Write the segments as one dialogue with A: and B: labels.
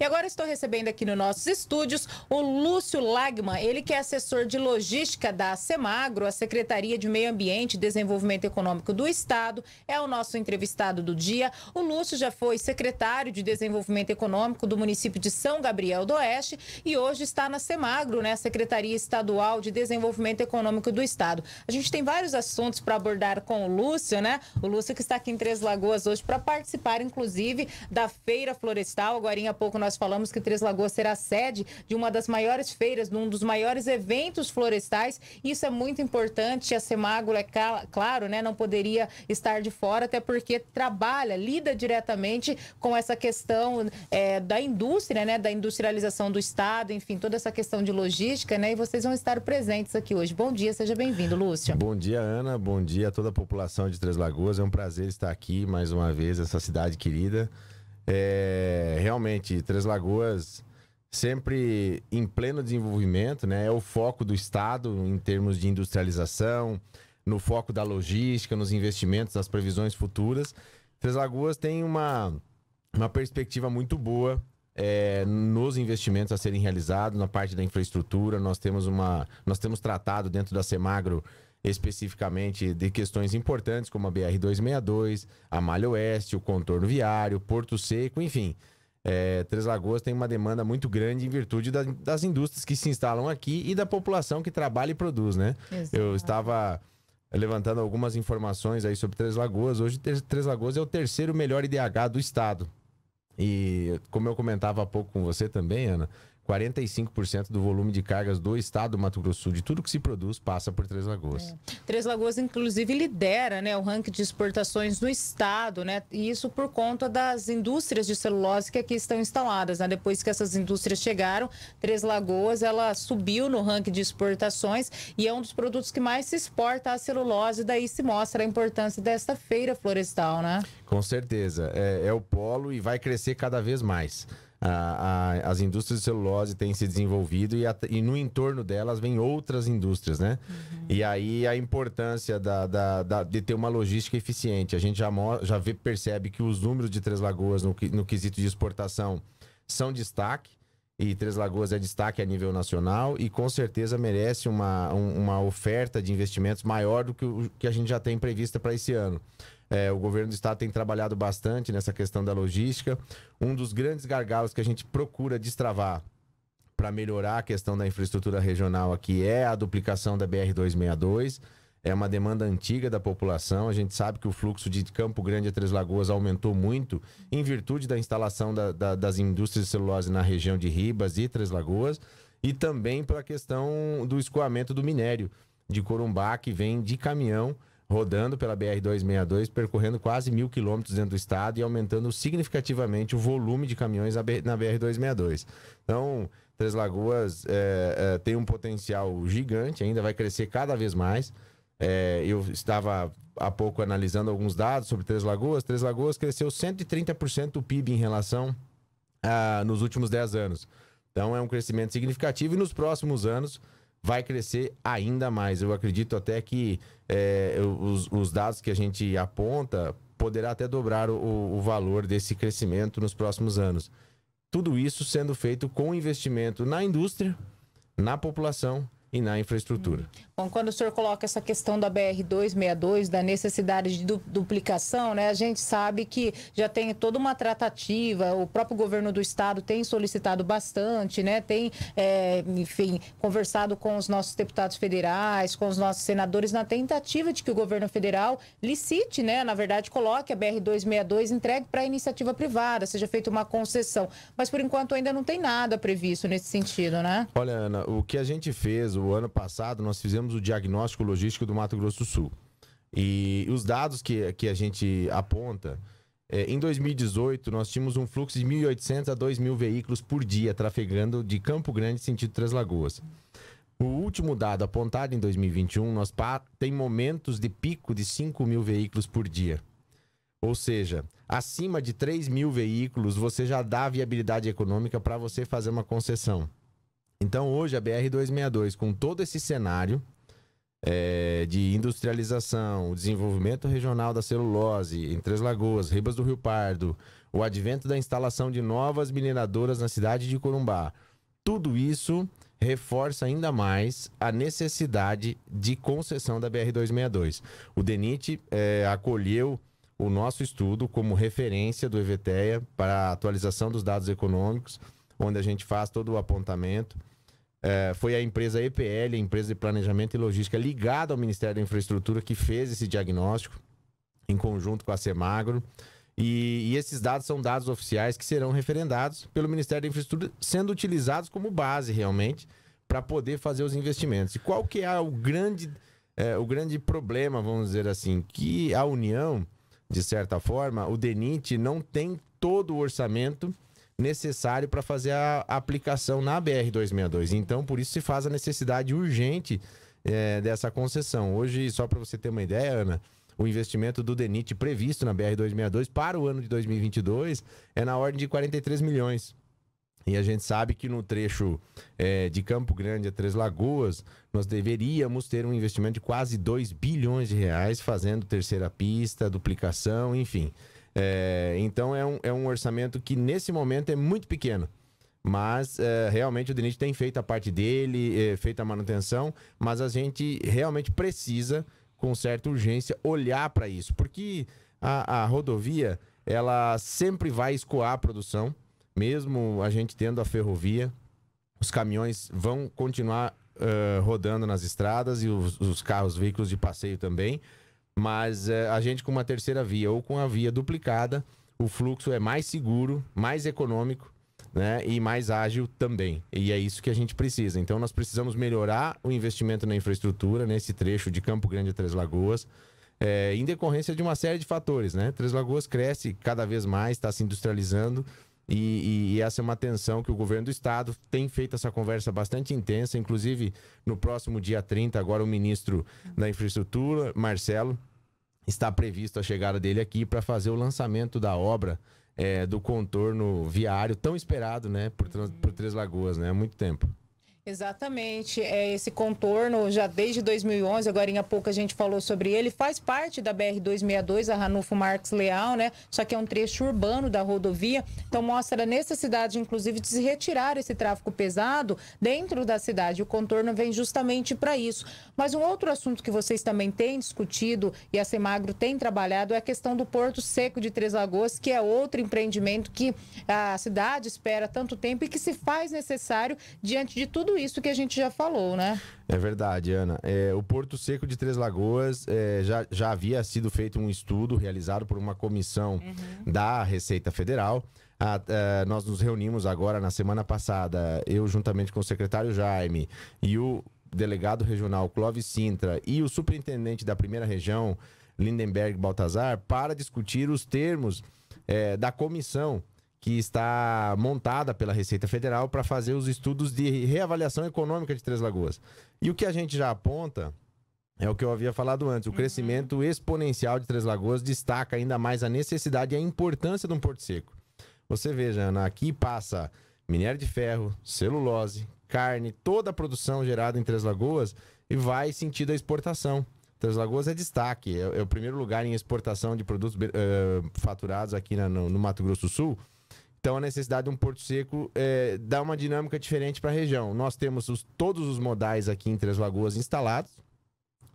A: E agora estou recebendo aqui nos nossos estúdios o Lúcio Lagman, ele que é assessor de logística da Semagro, a Secretaria de Meio Ambiente e Desenvolvimento Econômico do Estado, é o nosso entrevistado do dia. O Lúcio já foi secretário de Desenvolvimento Econômico do município de São Gabriel do Oeste e hoje está na Semagro, né, Secretaria Estadual de Desenvolvimento Econômico do Estado. A gente tem vários assuntos para abordar com o Lúcio, né? O Lúcio que está aqui em Três Lagoas hoje para participar, inclusive, da Feira Florestal. Agora em pouco nós nós falamos que Três Lagoas será sede de uma das maiores feiras, de um dos maiores eventos florestais. Isso é muito importante. A Semágula, é claro, né, não poderia estar de fora, até porque trabalha, lida diretamente com essa questão é, da indústria, né, da industrialização do Estado, enfim, toda essa questão de logística, né? E vocês vão estar presentes aqui hoje. Bom dia, seja bem-vindo, Lúcia.
B: Bom dia, Ana. Bom dia a toda a população de Três Lagoas. É um prazer estar aqui mais uma vez, essa cidade querida. É, realmente, Três Lagoas sempre em pleno desenvolvimento, né? É o foco do Estado em termos de industrialização, no foco da logística, nos investimentos, nas previsões futuras. Três Lagoas tem uma, uma perspectiva muito boa é, nos investimentos a serem realizados, na parte da infraestrutura. Nós temos uma. Nós temos tratado dentro da Semagro especificamente de questões importantes como a BR-262, a Malha Oeste, o contorno viário, Porto Seco, enfim. É, Três Lagoas tem uma demanda muito grande em virtude da, das indústrias que se instalam aqui e da população que trabalha e produz, né? Exato. Eu estava levantando algumas informações aí sobre Três Lagoas. Hoje, Três Lagoas é o terceiro melhor IDH do estado. E como eu comentava há pouco com você também, Ana, 45% do volume de cargas do estado do Mato Grosso do Sul, de tudo que se produz, passa por Três Lagoas.
A: É. Três Lagoas, inclusive, lidera né, o ranking de exportações no estado, né? E isso por conta das indústrias de celulose que aqui estão instaladas. Né? Depois que essas indústrias chegaram, Três Lagoas ela subiu no ranking de exportações e é um dos produtos que mais se exporta a celulose, daí se mostra a importância desta feira florestal, né?
B: Com certeza. É, é o polo e vai crescer cada vez mais a, a, as indústrias de celulose têm se desenvolvido e, a, e, no entorno delas vêm outras indústrias, né? Uhum. E aí a importância da, da, da, de ter uma logística eficiente. A gente já, já vê, percebe que os números de Três Lagoas no, no quesito de exportação são destaque. E Três Lagoas é destaque a nível nacional e com certeza merece uma, um, uma oferta de investimentos maior do que o que a gente já tem prevista para esse ano. É, o governo do estado tem trabalhado bastante nessa questão da logística. Um dos grandes gargalos que a gente procura destravar para melhorar a questão da infraestrutura regional aqui é a duplicação da BR-262 é uma demanda antiga da população. A gente sabe que o fluxo de Campo Grande a Três Lagoas aumentou muito em virtude da instalação da, da, das indústrias de celulose na região de Ribas e Três Lagoas e também pela questão do escoamento do minério de Corumbá, que vem de caminhão rodando pela BR-262, percorrendo quase mil quilômetros dentro do estado e aumentando significativamente o volume de caminhões na BR-262. Então, Três Lagoas é, é, tem um potencial gigante, ainda vai crescer cada vez mais. É, eu estava há pouco analisando alguns dados sobre Três Lagoas. Três Lagoas cresceu 130% do PIB em relação a, ah, nos últimos 10 anos. Então é um crescimento significativo e nos próximos anos vai crescer ainda mais. Eu acredito até que é, os, os, dados que a gente aponta poderá até dobrar o, o valor desse crescimento nos próximos anos. Tudo isso sendo feito com investimento na indústria, na população e na infraestrutura. Hum.
A: Bom, quando o senhor coloca essa questão da BR-262, da necessidade de duplicação, né, a gente sabe que já tem toda uma tratativa, o próprio governo do estado tem solicitado bastante, né, tem, é, enfim, conversado com os nossos deputados federais, com os nossos senadores, na tentativa de que o governo federal licite, né, na verdade, coloque a BR-262, entregue para a iniciativa privada, seja feita uma concessão. Mas, por enquanto, ainda não tem nada previsto nesse sentido, né?
B: Olha, Ana, o que a gente fez o ano passado, nós fizemos o diagnóstico logístico do Mato Grosso do Sul. E os dados que, que a gente aponta, é, em 2018 nós tínhamos um fluxo de 1.800 a 2.000 veículos por dia trafegando de Campo Grande sentido Três Lagoas. O último dado apontado em 2021, nós tem momentos de pico de 5 mil veículos por dia. Ou seja, acima de 3 mil veículos, você já dá viabilidade econômica para você fazer uma concessão. Então, hoje, a BR-262, com todo esse cenário, é, de industrialização, o desenvolvimento regional da celulose em Três Lagoas, Ribas do Rio Pardo, o advento da instalação de novas mineradoras na cidade de Corumbá. Tudo isso reforça ainda mais a necessidade de concessão da BR-262. O DENIT é, acolheu o nosso estudo como referência do EVTEA para a atualização dos dados econômicos, onde a gente faz todo o apontamento é, foi a empresa EPL, a empresa de planejamento e logística ligada ao Ministério da Infraestrutura, que fez esse diagnóstico em conjunto com a Semagro. E, e, esses dados são dados oficiais que serão referendados pelo Ministério da Infraestrutura, sendo utilizados como base realmente para poder fazer os investimentos. E qual que é o grande, é, o grande problema, vamos dizer assim, que a União, de certa forma, o DENIT não tem todo o orçamento necessário para fazer a aplicação na BR-262. Então, por isso se faz a necessidade urgente é, dessa concessão. Hoje, só para você ter uma ideia, Ana, o investimento do DENIT previsto na BR-262 para o ano de 2022 é na ordem de 43 milhões. E a gente sabe que no trecho é, de Campo Grande a Três Lagoas, nós deveríamos ter um investimento de quase 2 bilhões de reais fazendo terceira pista, duplicação, enfim. É, então é um, é um orçamento que nesse momento é muito pequeno. Mas é, realmente o DENIT tem feito a parte dele, é, feito a manutenção, mas a gente realmente precisa, com certa urgência, olhar para isso. Porque a, a rodovia, ela sempre vai escoar a produção, mesmo a gente tendo a ferrovia, os caminhões vão continuar Uh, rodando nas estradas e os, os, carros, veículos de passeio também. Mas é, a gente com uma terceira via ou com a via duplicada, o fluxo é mais seguro, mais econômico né? E mais ágil também. E é isso que a gente precisa. Então nós precisamos melhorar o investimento na infraestrutura nesse trecho de Campo Grande a Três Lagoas. É, em decorrência de uma série de fatores, né? Três Lagoas cresce cada vez mais, está se industrializando e, e, essa é uma atenção que o governo do estado tem feito essa conversa bastante intensa, inclusive no próximo dia 30, agora o ministro da Infraestrutura, Marcelo, está previsto a chegada dele aqui para fazer o lançamento da obra é, do contorno viário tão esperado, né, por, por Três Lagoas, né, há muito tempo.
A: Exatamente, é esse contorno já desde 2011, agora em pouco a gente falou sobre ele, faz parte da BR-262, a Ranulfo Marques Leal, né? Só que é um trecho urbano da rodovia, então mostra a necessidade, inclusive, de se retirar esse tráfego pesado dentro da cidade. O contorno vem justamente para isso. Mas um outro assunto que vocês também têm discutido e a Semagro tem trabalhado é a questão do Porto Seco de Três Lagoas, que é outro empreendimento que a cidade espera tanto tempo e que se faz necessário diante de tudo isso que a gente já falou, né?
B: É verdade, Ana. É, o Porto Seco de Três Lagoas é, já, já havia sido feito um estudo realizado por uma comissão uhum. da Receita Federal. A, a, é, nós nos reunimos agora na semana passada, eu juntamente com o secretário Jaime e o delegado regional Clóvis Sintra e o superintendente da primeira região, Lindenberg Baltazar, para discutir os termos é, da comissão que está montada pela Receita Federal para fazer os estudos de reavaliação econômica de Três Lagoas. E o que a gente já aponta é o que eu havia falado antes. O uhum. crescimento exponencial de Três Lagoas destaca ainda mais a necessidade e a importância de um porto seco. Você veja, Ana, aqui passa minério de ferro, celulose, carne, toda a produção gerada em Três Lagoas e vai sentido a exportação. Três Lagoas é destaque, é, é o primeiro lugar em exportação de produtos uh, faturados aqui na, no, no Mato Grosso do Sul. Então a necessidade de um porto seco é, dá uma dinâmica diferente para a região. Nós temos os, todos os modais aqui em Três Lagoas instalados.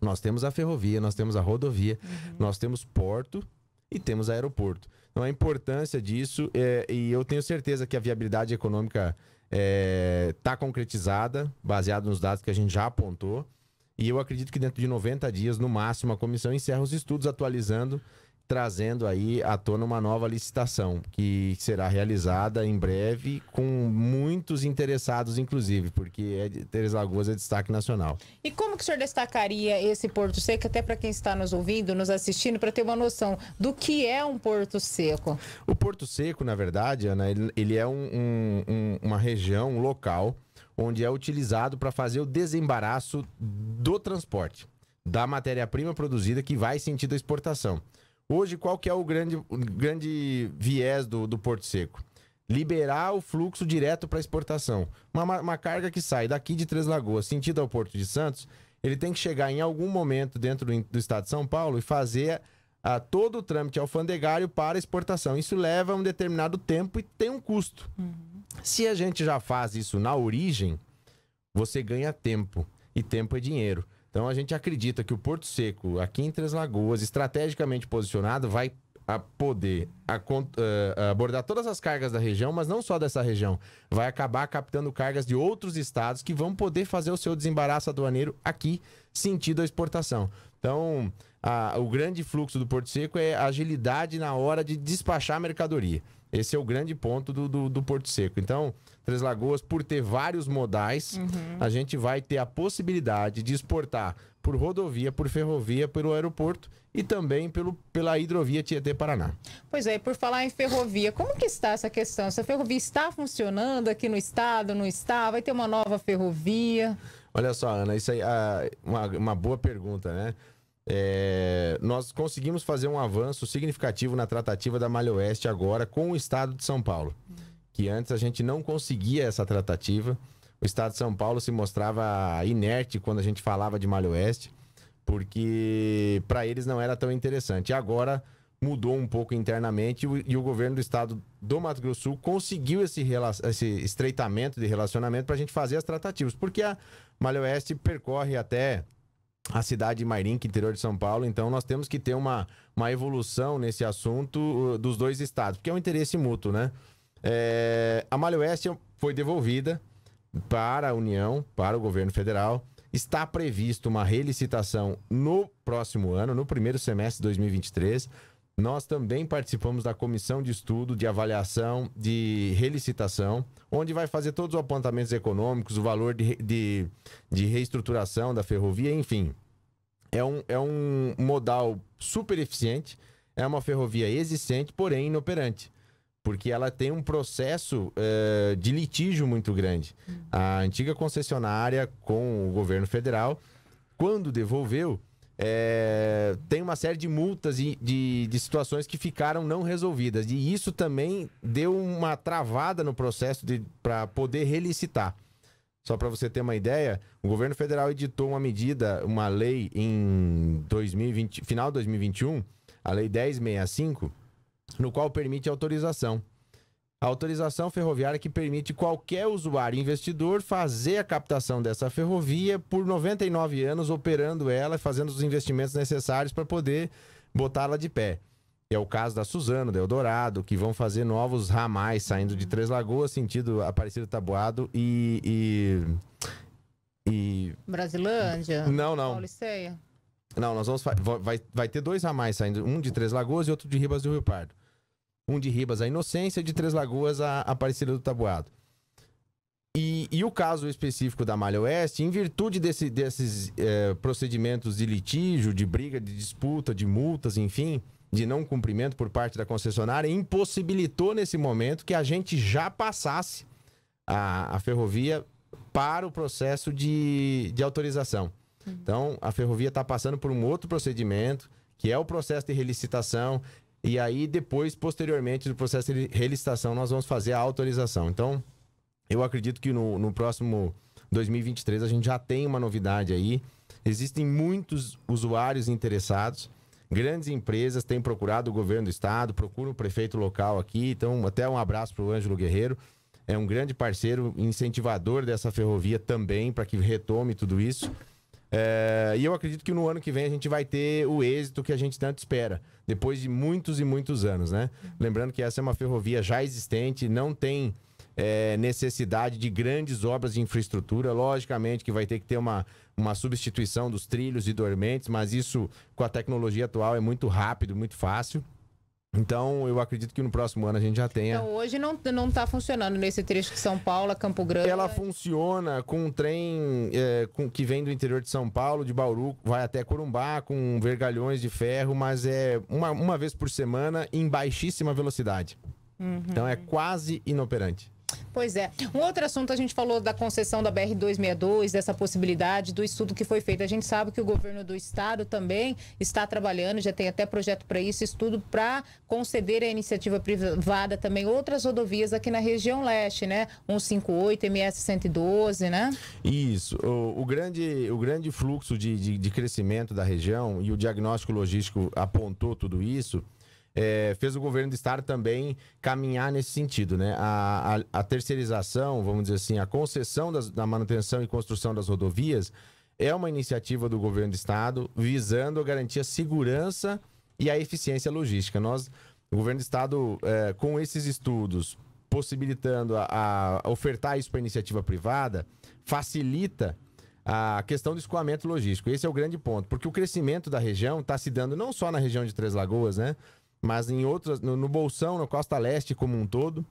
B: Nós temos a ferrovia, nós temos a rodovia, uhum. nós temos porto e temos aeroporto. Então a importância disso é, e eu tenho certeza que a viabilidade econômica está é, tá concretizada, baseado nos dados que a gente já apontou. E eu acredito que dentro de 90 dias, no máximo, a comissão encerra os estudos atualizando trazendo aí à tona uma nova licitação que será realizada em breve com muitos interessados, inclusive, porque é, Teres Lagoas é destaque nacional.
A: E como que o senhor destacaria esse Porto Seco, até para quem está nos ouvindo, nos assistindo, para ter uma noção do que é um Porto Seco?
B: O Porto Seco, na verdade, Ana, ele, ele é um, um, uma região, um local, onde é utilizado para fazer o desembaraço do transporte da matéria-prima produzida que vai sentido a exportação. Hoje, qual que é o grande, grande viés do, do Porto Seco? Liberar o fluxo direto para exportação. Uma, uma carga que sai daqui de Três Lagoas, sentido ao Porto de Santos, ele tem que chegar em algum momento dentro do, do estado de São Paulo e fazer a, todo o trâmite alfandegário para exportação. Isso leva um determinado tempo e tem um custo. Uhum. Se a gente já faz isso na origem, você ganha tempo. E tempo é dinheiro. Então a gente acredita que o Porto Seco, aqui em Três Lagoas, estrategicamente posicionado, vai a poder a, a eh, abordar todas as cargas da região, mas não só dessa região. Vai acabar captando cargas de outros estados que vão poder fazer o seu desembaraço aduaneiro aqui, sentido à exportação. Então, a, o grande fluxo do Porto Seco é a agilidade na hora de despachar a mercadoria. Esse é o grande ponto do, do, do Porto Seco. Então, Três Lagoas, por ter vários modais, uhum. a gente vai ter a possibilidade de exportar por rodovia, por ferrovia, pelo aeroporto e também pelo, pela hidrovia Tietê-Paraná.
A: Pois é, por falar em ferrovia, como que está essa questão? Essa ferrovia está funcionando aqui no estado, não está? Vai ter uma nova ferrovia?
B: Olha só, Ana, isso aí é uma, uma boa pergunta, né? É, nós conseguimos fazer um avanço significativo na tratativa da Malha Oeste agora com o Estado de São Paulo, que antes a gente não conseguia essa tratativa. O Estado de São Paulo se mostrava inerte quando a gente falava de Malha Oeste, porque para eles não era tão interessante. agora mudou um pouco internamente e o, e o, governo do Estado do Mato Grosso Sul conseguiu esse, esse estreitamento de relacionamento para a gente fazer as tratativas, porque a Malha Oeste percorre até a cidade de Mairink, é interior de São Paulo. Então, nós temos que ter uma, uma evolução nesse assunto uh, dos dois estados, porque é um interesse mútuo, né? É, a Malha Oeste foi devolvida para a União, para o governo federal. Está previsto uma relicitação no próximo ano, no primeiro semestre de 2023 nós também participamos da comissão de estudo, de avaliação, de relicitação, onde vai fazer todos os apontamentos econômicos, o valor de, de, de reestruturação da ferrovia, enfim. É um, é um modal super eficiente, é uma ferrovia existente, porém inoperante. Porque ela tem um processo uh, de litígio muito grande. Hum. A antiga concessionária com o governo federal, quando devolveu, é, tem uma série de multas e de, de situações que ficaram não resolvidas. E isso também deu uma travada no processo para poder relicitar. Só para você ter uma ideia, o governo federal editou uma medida, uma lei em 2020, final de 2021, a Lei 1065, no qual permite autorização. A autorização ferroviária que permite qualquer usuário investidor fazer a captação dessa ferrovia por 99 anos, operando ela e fazendo os investimentos necessários para poder botá-la de pé. é o caso da Suzano, da Eldorado, que vão fazer novos ramais saindo de Três Lagoas, sentido Aparecido Tabuado e. e, e...
A: Brasilândia? Não, não. Pauliceia?
B: Não, nós vamos. Vai, vai, vai ter dois ramais saindo, um de Três Lagoas e outro de Ribas do Rio Pardo um de Ribas à Inocência, de Três Lagoas à Aparecida do Tabuado. E, e, o caso específico da Malha Oeste, em virtude desse, desses é, procedimentos de litígio, de briga, de disputa, de multas, enfim, de não cumprimento por parte da concessionária, impossibilitou nesse momento que a gente já passasse a, a ferrovia para o processo de, de autorização. Uhum. Então, a ferrovia está passando por um outro procedimento, que é o processo de relicitação, e aí, depois, posteriormente, do processo de relicitação, nós vamos fazer a autorização. Então, eu acredito que no, no próximo 2023 a gente já tem uma novidade aí. Existem muitos usuários interessados. Grandes empresas têm procurado o governo do estado, procuram o prefeito local aqui. Então, até um abraço para o Ângelo Guerreiro. É um grande parceiro, incentivador dessa ferrovia também, para que retome tudo isso. É, e eu acredito que no ano que vem a gente vai ter o êxito que a gente tanto espera, depois de muitos e muitos anos, né? Lembrando que essa é uma ferrovia já existente, não tem é, necessidade de grandes obras de infraestrutura. Logicamente que vai ter que ter uma, uma substituição dos trilhos e dormentes, mas isso com a tecnologia atual é muito rápido, muito fácil. Então, eu acredito que no próximo ano a gente já tenha. Então,
A: hoje não não está funcionando nesse trecho de São Paulo, Campo Grande. Ela
B: funciona com um trem é, com, que vem do interior de São Paulo, de Bauru, vai até Corumbá, com vergalhões de ferro, mas é uma, uma vez por semana em baixíssima velocidade. Uhum. Então, é quase inoperante.
A: Pois é. Um outro assunto, a gente falou da concessão da BR-262, dessa possibilidade do estudo que foi feito. A gente sabe que o governo do estado também está trabalhando, já tem até projeto para isso, estudo para conceder a iniciativa privada também outras rodovias aqui na região leste, né? 158, MS-112, né?
B: Isso. O, o, grande, o grande fluxo de, de, de crescimento da região, e o diagnóstico logístico apontou tudo isso, é, fez o governo do estado também caminhar nesse sentido, né? A, a, a terceirização, vamos dizer assim, a concessão das, da manutenção e construção das rodovias é uma iniciativa do governo do estado visando garantir a segurança e a eficiência logística. Nós, o governo do estado, é, com esses estudos, possibilitando a, a ofertar isso para iniciativa privada, facilita a questão do escoamento logístico. Esse é o grande ponto, porque o crescimento da região está se dando não só na região de Três Lagoas, né? mas em outras, no, no Bolsão, na Costa Leste como um todo,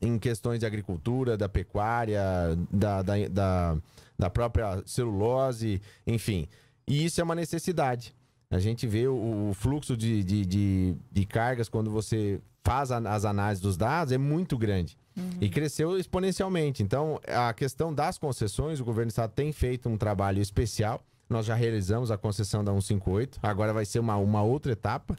B: em questões de agricultura, da pecuária, da, da, da, da própria celulose, enfim. E isso é uma necessidade. A gente vê o, o fluxo de, de, de, de, cargas quando você faz a, as análises dos dados é muito grande. Uhum. E cresceu exponencialmente. Então, a questão das concessões, o governo do estado tem feito um trabalho especial. Nós já realizamos a concessão da 158, agora vai ser uma, uma outra etapa.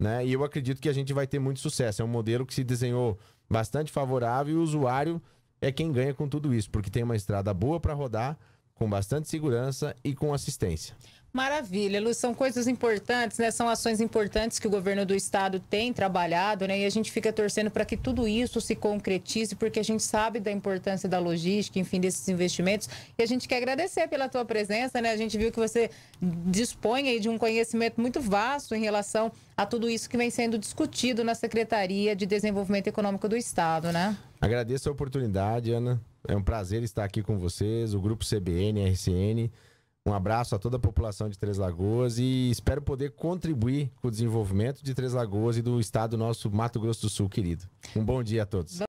B: Né? E eu acredito que a gente vai ter muito sucesso. É um modelo que se desenhou bastante favorável e o usuário é quem ganha com tudo isso, porque tem uma estrada boa para rodar, com bastante segurança e com assistência.
A: Maravilha, Lu, são coisas importantes, né? São ações importantes que o governo do estado tem trabalhado, né? E a gente fica torcendo para que tudo isso se concretize, porque a gente sabe da importância da logística, enfim, desses investimentos. E a gente quer agradecer pela tua presença, né? A gente viu que você dispõe aí de um conhecimento muito vasto em relação a tudo isso que vem sendo discutido na Secretaria de Desenvolvimento Econômico do Estado, né?
B: Agradeço a oportunidade, Ana. É um prazer estar aqui com vocês, o grupo CBN, RCN. Um abraço a toda a população de Três Lagoas e espero poder contribuir com o desenvolvimento de Três Lagoas e do estado do nosso Mato Grosso do Sul, querido. Um bom dia a todos.